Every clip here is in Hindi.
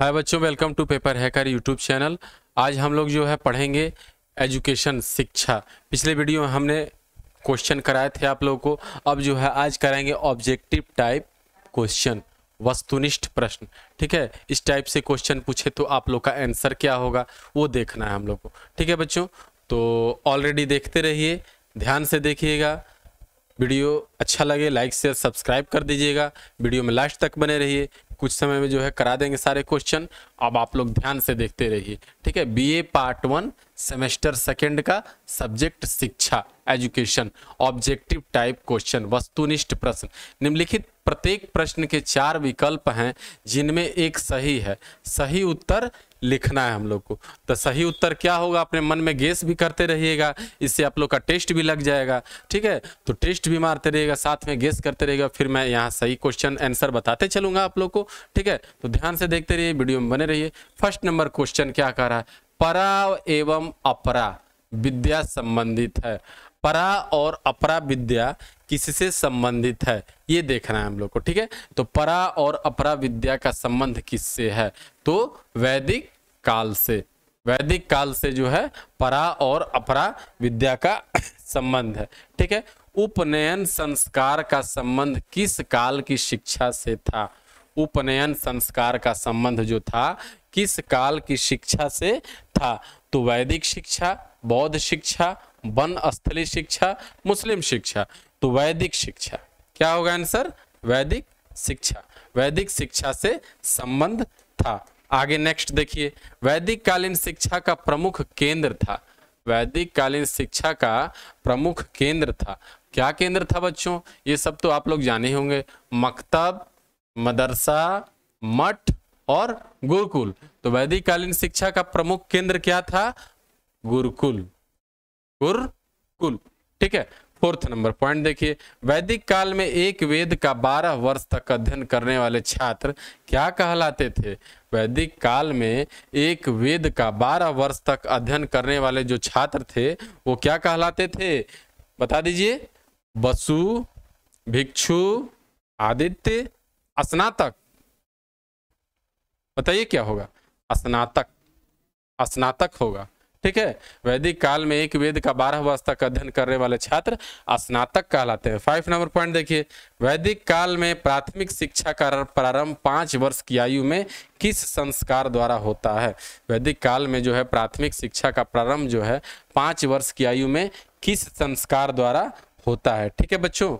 हाय बच्चों welcome to paper hacker YouTube channel आज हम लोग जो है पढ़ेंगे एजुकेशन शिक्षा पिछले वीडियो में हमने क्वेश्चन कराए थे आप लोगों को अब जो है आज कराएंगे ऑब्जेक्टिव टाइप क्वेश्चन वस्तुनिष्ठ प्रश्न ठीक है इस टाइप से क्वेश्चन पूछे तो आप लोग का आंसर क्या होगा वो देखना है हम लोग को ठीक है बच्चों तो ऑलरेडी देखते रहिए ध्यान से देखिएगा वीडियो अच्छा लगे लाइक शेयर सब्सक्राइब कर दीजिएगा वीडियो में लास्ट तक बने रहिए कुछ समय में जो है करा देंगे सारे क्वेश्चन अब आप लोग ध्यान से देखते रहिए ठीक है BA part one semester second का सब्जेक्ट शिक्षा एजुकेशन ऑब्जेक्टिव टाइप क्वेश्चन वस्तुनिष्ठ प्रश्न निम्नलिखित प्रत्येक प्रश्न के चार विकल्प हैं जिनमें एक सही है सही उत्तर लिखना है हम लोग को तो सही उत्तर क्या होगा अपने मन में गेस भी करते रहिएगा इससे आप लोग का टेस्ट भी लग जाएगा ठीक है तो टेस्ट भी मारते रहिएगा साथ में गेस करते रहेगा फिर मैं यहाँ सही क्वेश्चन आंसर बताते चलूंगा आप लोग को ठीक है तो ध्यान से देखते रहिए वीडियो में बने रहिए फर्स्ट नंबर क्वेश्चन क्या कह रहा है परा एवं अपरा विद्या संबंधित है परा और अपरा विद्या किससे संबंधित है ये देखना है हम लोग को ठीक है तो परा और अपरा विद्या का संबंध किससे है तो वैदिक काल से वैदिक काल से जो है परा और अपरा विद्या का संबंध है ठीक है उपनयन संस्कार का संबंध किस काल की शिक्षा से था उपनयन संस्कार का संबंध जो था किस काल की शिक्षा से था तो वैदिक शिक्षा बौद्ध शिक्षा वन स्थली शिक्षा मुस्लिम शिक्षा तो वैदिक शिक्षा क्या होगा आंसर वैदिक शिक्षा वैदिक शिक्षा से संबंध था आगे नेक्स्ट देखिए वैदिक कालीन शिक्षा का प्रमुख केंद्र था वैदिक कालीन शिक्षा का प्रमुख केंद्र था क्या केंद्र था बच्चों ये सब तो आप लोग जाने होंगे मकतब मदरसा मठ और गुरुकुल तो वैदिक कालीन शिक्षा का प्रमुख केंद्र क्या था गुरुकुल कुर कुल ठीक है फोर्थ नंबर पॉइंट देखिए वैदिक काल में एक वेद का बारह वर्ष तक अध्ययन करने वाले छात्र क्या कहलाते थे वैदिक काल में एक वेद का बारह वर्ष तक अध्ययन करने वाले जो छात्र थे वो क्या कहलाते थे बता दीजिए बसु भिक्षु आदित्य स्नातक बताइए क्या होगा स्नातक स्नातक होगा ठीक है वैदिक काल में एक वेद का बारह वर्ष तक अध्ययन करने वाले छात्र स्नातक कहलाते हैं फाइव नंबर पॉइंट देखिए वैदिक काल में प्राथमिक शिक्षा का प्रारंभ पांच वर्ष की आयु में किस संस्कार द्वारा होता है वैदिक काल में जो है प्राथमिक शिक्षा का प्रारंभ जो है पांच वर्ष की आयु में किस संस्कार द्वारा होता है ठीक है बच्चों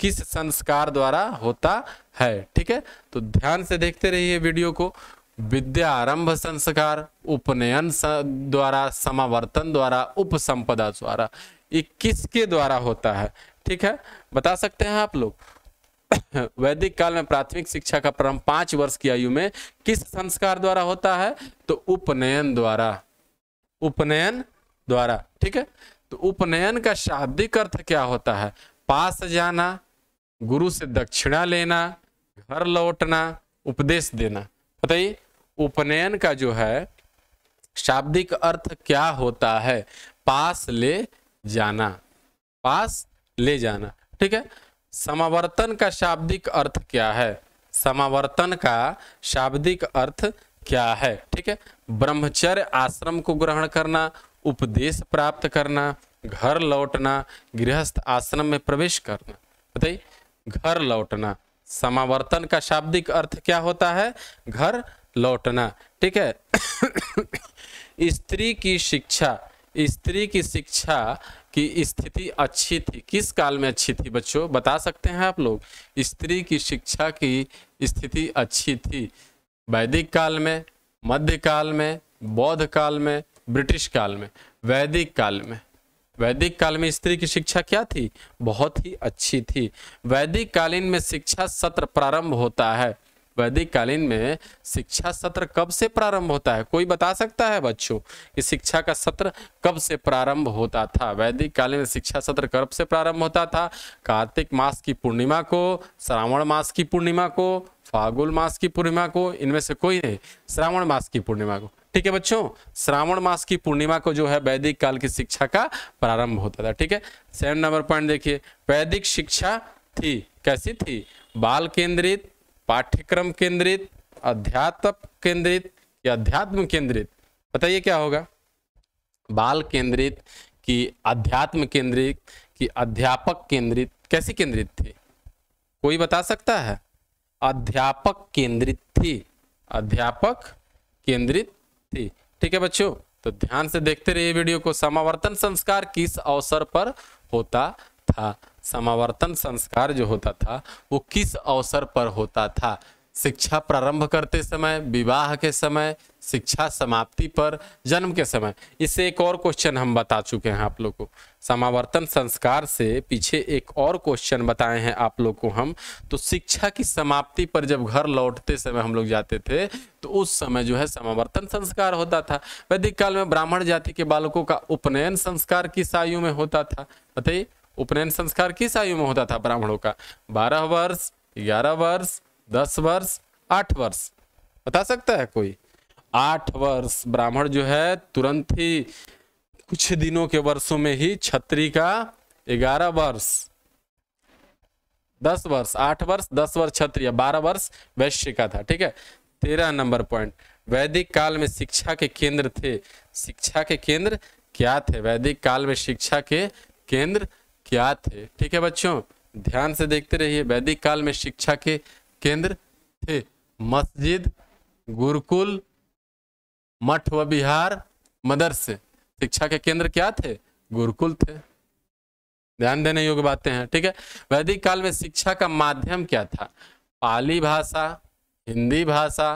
किस संस्कार द्वारा होता है ठीक है तो ध्यान से देखते रहिए वीडियो को विद्या आरंभ संस्कार उपनयन द्वारा समावर्तन द्वारा उपसंपदा द्वारा ये किसके द्वारा होता है ठीक है बता सकते हैं आप लोग वैदिक काल में प्राथमिक शिक्षा का प्रारंभ पांच वर्ष की आयु में किस संस्कार द्वारा होता है तो उपनयन द्वारा उपनयन द्वारा ठीक है तो उपनयन का शाब्दिक अर्थ क्या होता है पास जाना गुरु से दक्षिणा लेना घर लौटना उपदेश देना बताइए उपनयन का जो है शाब्दिक अर्थ क्या होता है पास ले जाना पास ले जाना ठीक है समावर्तन का शाब्दिक अर्थ क्या है समावर्तन का शाब्दिक अर्थ क्या है ठीक है ब्रह्मचर्य आश्रम को ग्रहण करना उपदेश प्राप्त करना घर लौटना गृहस्थ आश्रम में प्रवेश करना बताइए घर लौटना समावर्तन का शाब्दिक अर्थ क्या होता है घर लौटना ठीक है स्त्री की शिक्षा स्त्री की शिक्षा की स्थिति अच्छी थी किस काल में अच्छी थी बच्चों बता सकते हैं आप लोग स्त्री की शिक्षा की स्थिति अच्छी थी वैदिक काल में मध्य काल में बौद्ध काल में ब्रिटिश काल में वैदिक काल में वैदिक काल में स्त्री की शिक्षा क्या थी बहुत ही अच्छी थी वैदिक कालीन में शिक्षा सत्र प्रारंभ होता है वैदिक कालीन में शिक्षा सत्र कब से प्रारंभ होता है कोई बता सकता है बच्चों कि शिक्षा का सत्र कब से प्रारंभ होता था वैदिक कालीन में शिक्षा सत्र कब से प्रारंभ होता था कार्तिक मास की पूर्णिमा को श्रावण मास की पूर्णिमा को फागुल मास की पूर्णिमा को इनमें से कोई नहीं श्रावण मास की पूर्णिमा को ठीक है बच्चों श्रावण मास की पूर्णिमा को जो है वैदिक काल की शिक्षा का प्रारंभ होता था ठीक है सेवन नंबर पॉइंट देखिए वैदिक शिक्षा थी कैसी थी बाल केंद्रित पाठ्यक्रम केंद्रित अध्यात्म केंद्रित या अध्यात्म केंद्रित बताइए क्या होगा बाल केंद्रित कि अध्यात्म केंद्रित कि अध्यापक केंद्रित कैसे केंद्रित थी कोई बता सकता है अध्यापक केंद्रित थी अध्यापक केंद्रित थी ठीक है बच्चों तो ध्यान से देखते रहिए वीडियो को समावर्तन संस्कार किस अवसर पर होता था समावर्तन संस्कार जो होता था वो किस अवसर पर होता था शिक्षा प्रारंभ करते समय विवाह के समय शिक्षा समाप्ति पर जन्म के समय इससे एक और क्वेश्चन हम बता चुके हैं आप लोग को समावर्तन संस्कार से पीछे एक और क्वेश्चन बताए हैं आप लोग को हम तो शिक्षा की समाप्ति पर जब घर लौटते समय हम लोग जाते थे तो उस समय जो है समावर्तन संस्कार होता था वैदिक काल में ब्राह्मण जाति के बालकों का उपनयन संस्कार किस आयु में होता था बताइए उपनयन संस्कार किस आयु में होता था ब्राह्मणों का बारह वर्ष ग्यारह वर्ष दस वर्ष आठ वर्ष बता सकता है कोई आठ वर्ष ब्राह्मण जो है तुरंत ही कुछ दिनों के वर्षों में ही छत्री का ग्यारह वर्ष दस वर्ष आठ वर्ष दस वर्ष क्षत्रिय बारह वर्ष वैश्य का था ठीक है तेरह नंबर पॉइंट वैदिक काल में शिक्षा के केंद्र थे शिक्षा के केंद्र क्या थे वैदिक काल में शिक्षा के केंद्र क्या थे ठीक है बच्चों ध्यान से देखते रहिए वैदिक काल में शिक्षा के केंद्र थे मस्जिद गुरुकुल मठ व बिहार मदरसे शिक्षा के केंद्र क्या थे गुरुकुल थे ध्यान देने योग्य बातें हैं ठीक है वैदिक काल में शिक्षा का माध्यम क्या था पाली भाषा हिंदी भाषा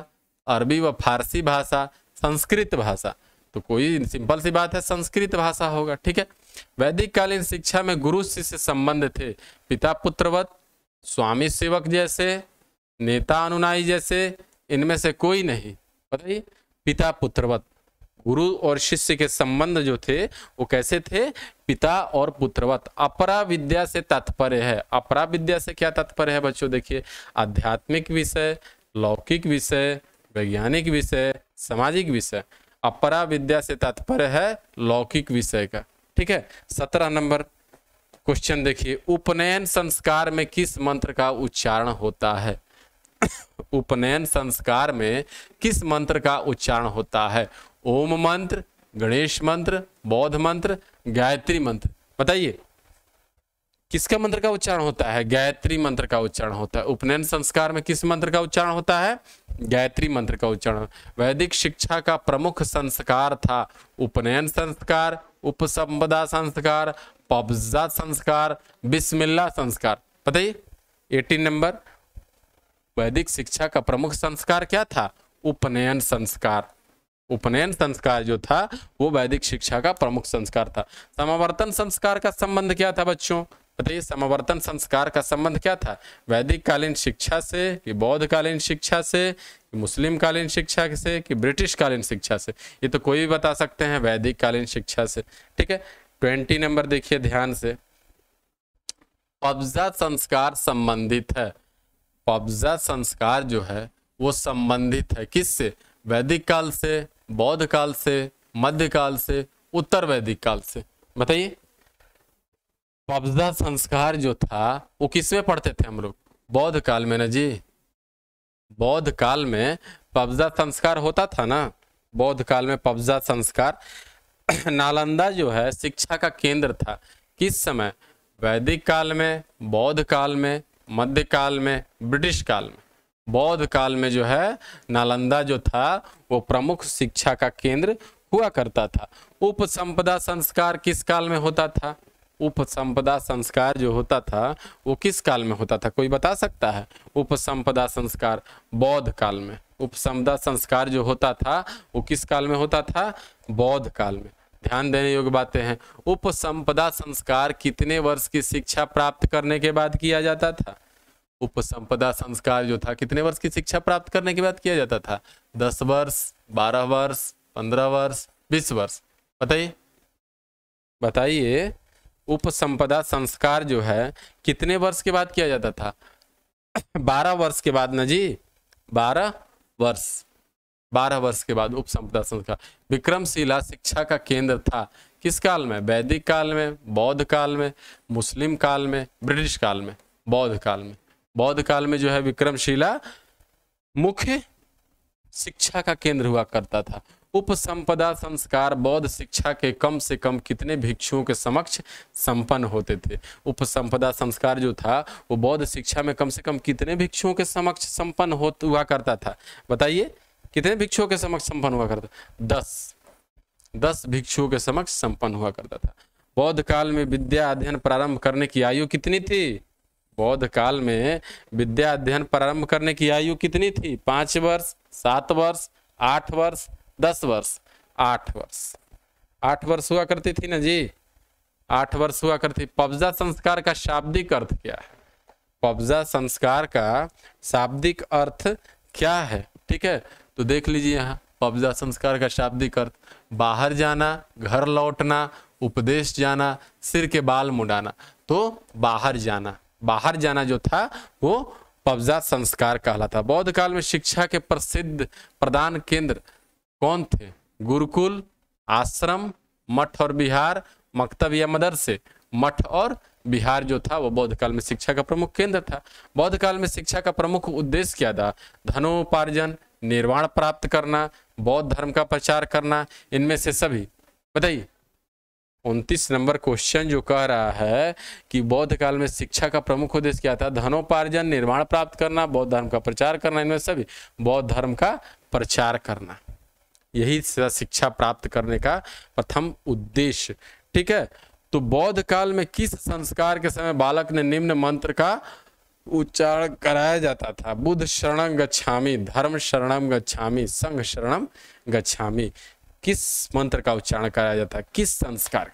अरबी व फारसी भाषा संस्कृत भाषा तो कोई सिंपल सी बात है संस्कृत भाषा होगा ठीक है वैदिक कालीन शिक्षा में गुरु शिष्य संबंध थे पिता पुत्रवत स्वामी सेवक जैसे नेता अनुनायी जैसे इनमें से कोई नहीं बताइए पिता पुत्रवत गुरु और शिष्य के संबंध जो थे वो कैसे थे पिता और पुत्रवत अपरा विद्या से तात्पर्य है अपरा विद्या से क्या तात्पर्य है बच्चों देखिए आध्यात्मिक विषय लौकिक विषय वैज्ञानिक विषय सामाजिक विषय अपरा विद्या से तात्पर्य है लौकिक विषय का ठीक है सत्रह नंबर क्वेश्चन देखिए उपनयन संस्कार में किस मंत्र का उच्चारण होता है उपनयन संस्कार में किस मंत्र का उच्चारण होता है ओम मंत्र गणेश मंत्र बौद्ध मंत्र गायत्री मंत्र बताइए किसका मंत्र का उच्चारण होता है गायत्री मंत्र का उच्चारण होता है उपनयन संस्कार में किस मंत्र का उच्चारण होता है गायत्री मंत्र का उच्चारण वैदिक शिक्षा का प्रमुख संस्कार था उपनयन संस्कार उपसंपदा संस्कार पब्जा संस्कार बिस्मिल्ला संस्कार ही एटीन नंबर वैदिक शिक्षा का प्रमुख संस्कार क्या था उपनयन संस्कार उपनयन संस्कार जो था वो वैदिक शिक्षा का प्रमुख संस्कार था समावर्तन संस्कार का संबंध क्या था बच्चों तथा ये समावर्तन संस्कार का संबंध क्या था वैदिक कालीन शिक्षा से कि बौद्ध कालीन शिक्षा से कि मुस्लिम कालीन शिक्षा से कि ब्रिटिश कालीन शिक्षा से ये तो कोई भी बता सकते हैं वैदिक कालीन शिक्षा से ठीक है ट्वेंटी नंबर देखिए ध्यान से कब्जा संस्कार संबंधित है कब्जा संस्कार जो है वो संबंधित है किससे वैदिक काल से बौद्ध काल से मध्य काल से उत्तर वैदिक काल से बताइए कब्जा संस्कार जो था वो किसमें पढ़ते थे हम लोग बौद्ध काल में ना जी बौद्ध काल में पब्जा संस्कार होता था ना बौद्ध काल में पब्जा संस्कार नालंदा जो है शिक्षा का केंद्र था किस समय वैदिक काल में बौद्ध काल में मध्य काल में ब्रिटिश काल में बौद्ध काल में जो है नालंदा जो था वो प्रमुख शिक्षा का केंद्र हुआ करता था उपसंपदा संस्कार किस काल में होता था उपसंपदा संस्कार जो होता था वो किस काल में होता था कोई बता सकता है उपसंपदा संस्कार बौद्ध काल में उपसंपदा संस्कार जो होता था वो किस काल में होता था बौद्ध काल में ध्यान देने योग्य बातें हैं उपसंपदा संस्कार कितने वर्ष की शिक्षा प्राप्त करने के बाद किया जाता था उपसंपदा संस्कार जो था कितने वर्ष की शिक्षा प्राप्त करने के बाद किया जाता था दस वर्ष बारह वर्ष पंद्रह वर्ष बीस वर्ष बताइए बताइए उपसंपदा संस्कार जो है कितने वर्ष के बाद किया जाता था बारह वर्ष के बाद ना जी बारह वर्ष बारह वर्ष के बाद उपसंपदा संस्कार विक्रमशिला शिक्षा का केंद्र था किस काल में वैदिक काल में बौद्ध काल में मुस्लिम काल में ब्रिटिश काल में बौद्ध काल में बौद्ध काल में जो है विक्रमशिला मुख्य शिक्षा का केंद्र हुआ करता था उपसंपदा संस्कार बौद्ध शिक्षा के कम से कम कितने भिक्षुओं के समक्ष संपन्न होते थे उपसंपदा संस्कार जो था वो बौद्ध शिक्षा में कम से कम कितने भिक्षुओं के समक्ष संपन्न हो हुआ करता था बताइए कितने भिक्षुओं के समक्ष संपन्न हुआ करता दस दस भिक्षुओं के समक्ष संपन्न हुआ करता था बौद्ध काल में विद्या अध्ययन प्रारंभ करने की आयु कितनी थी बौद्ध काल में विद्या अध्ययन प्रारंभ करने की आयु कितनी थी पांच वर्ष सात वर्ष आठ वर्ष दस वर्ष आठ वर्ष आठ वर्ष हुआ करती थी ना जी आठ वर्ष हुआ करती पब्जा संस्कार का शाब्दिक अर्थ क्या है पब्जा संस्कार का शाब्दिक अर्थ क्या है ठीक है तो देख लीजिए यहाँ पब्जा संस्कार का शाब्दिक अर्थ बाहर जाना घर लौटना उपदेश जाना सिर के बाल मुड़ाना तो बाहर जाना बाहर जाना जो था वो पब्जा संस्कार कहलाता बौद्ध काल में शिक्षा के प्रसिद्ध प्रदान केंद्र कौन थे गुरुकुल आश्रम मठ और बिहार मकतब या मदरसे मठ और बिहार जो था वो बौद्ध काल में शिक्षा का प्रमुख केंद्र था बौद्ध काल में शिक्षा का प्रमुख उद्देश्य क्या था धनोपार्जन निर्वाण प्राप्त करना बौद्ध धर्म का प्रचार करना इनमें से सभी बताइए उनतीस नंबर क्वेश्चन जो कह रहा है कि बौद्ध काल में शिक्षा का प्रमुख उद्देश्य क्या था धनोपार्जन निर्माण प्राप्त करना बौद्ध धर्म का प्रचार करना इनमें सभी बौद्ध धर्म का प्रचार करना यही शिक्षा प्राप्त करने का प्रथम उद्देश्य ठीक है तो बौद्ध काल में किस संस्कार के समय बालक ने निम्न मंत्र का उच्चारण कराया जाता था बुद्ध शरणम गच्छामी धर्म शरणम गच्छामी संघ शरणम गच्छामी किस मंत्र का उच्चारण कराया जाता है किस संस्कार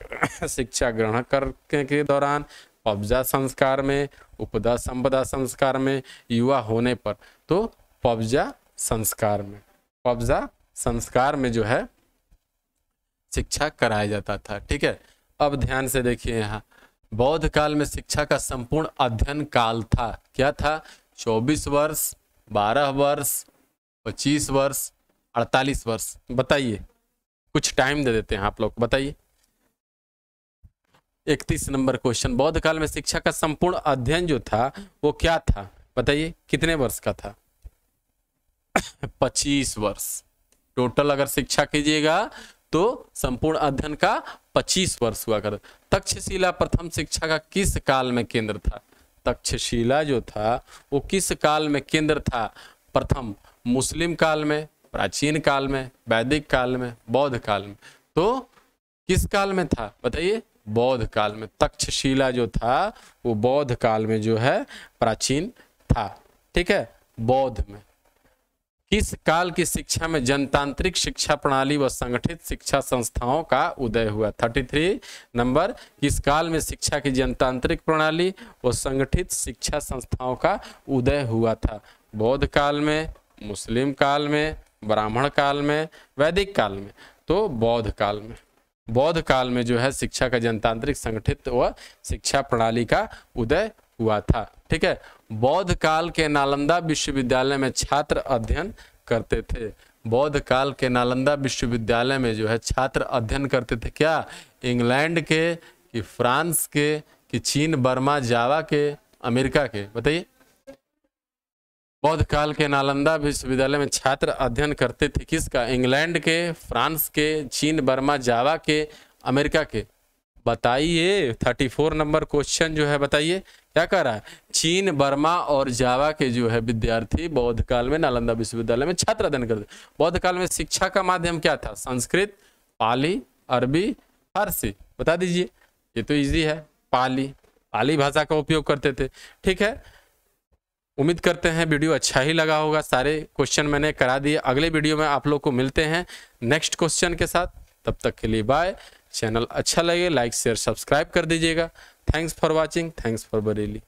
शिक्षा ग्रहण करने के दौरान पब्जा संस्कार में उपदा संपदा संस्कार में युवा होने पर तो पब्जा संस्कार में पब्जा संस्कार में जो है शिक्षा कराया जाता था ठीक है अब ध्यान से देखिए यहाँ बौद्ध काल में शिक्षा का संपूर्ण अध्ययन काल था क्या था 24 वर्ष 12 वर्ष 25 वर्ष 48 वर्ष बताइए कुछ टाइम दे देते हैं आप लोग बताइए इकतीस नंबर क्वेश्चन बौद्ध काल में शिक्षा का संपूर्ण अध्ययन जो था वो क्या था बताइए कितने वर्ष का था पच्चीस वर्ष टोटल अगर शिक्षा कीजिएगा तो संपूर्ण अध्ययन का 25 वर्ष हुआ कर तक्षशिला प्रथम शिक्षा का किस काल में केंद्र था तक्षशिला जो था वो किस काल में केंद्र था प्रथम मुस्लिम काल में प्राचीन काल में वैदिक काल में बौद्ध काल में तो किस काल में था बताइए बौद्ध काल में तक्षशिला जो था वो बौद्ध काल में जो है प्राचीन था ठीक है बौद्ध में किस काल की शिक्षा में जनतांत्रिक शिक्षा प्रणाली व संगठित शिक्षा संस्थाओं का उदय हुआ 33 नंबर किस काल में शिक्षा की जनतांत्रिक प्रणाली व संगठित शिक्षा संस्थाओं का उदय हुआ था बौद्ध काल में मुस्लिम काल में ब्राह्मण काल में वैदिक काल में तो बौद्ध काल में बौद्ध काल में जो है शिक्षा का जनतांत्रिक संगठित व शिक्षा प्रणाली का उदय हुआ था ठीक है बौद्ध काल के नालंदा विश्वविद्यालय में छात्र अध्ययन करते थे बौद्ध काल के नालंदा विश्वविद्यालय में जो है छात्र अध्ययन करते थे क्या इंग्लैंड के कि फ्रांस के कि चीन बर्मा जावा के अमेरिका के बताइए बौद्ध काल के नालंदा विश्वविद्यालय में छात्र अध्ययन करते थे किसका इंग्लैंड के फ्रांस के चीन बर्मा जावा के अमेरिका के बताइए थर्टी फोर नंबर क्वेश्चन जो है बताइए क्या कर रहा है चीन बर्मा और जावा के जो है विद्यार्थी बौद्ध काल में नालंदा विश्वविद्यालय में छात्र अध्ययन करते बौद्ध काल में शिक्षा का माध्यम क्या था संस्कृत पाली अरबी फारसी बता दीजिए ये तो इजी है पाली पाली भाषा का उपयोग करते थे ठीक है उम्मीद करते हैं वीडियो अच्छा ही लगा होगा सारे क्वेश्चन मैंने करा दिए अगले वीडियो में आप लोग को मिलते हैं नेक्स्ट क्वेश्चन के साथ तब तक के लिए बाय चैनल अच्छा लगे लाइक शेयर सब्सक्राइब कर दीजिएगा thanks for watching thanks for Bareilly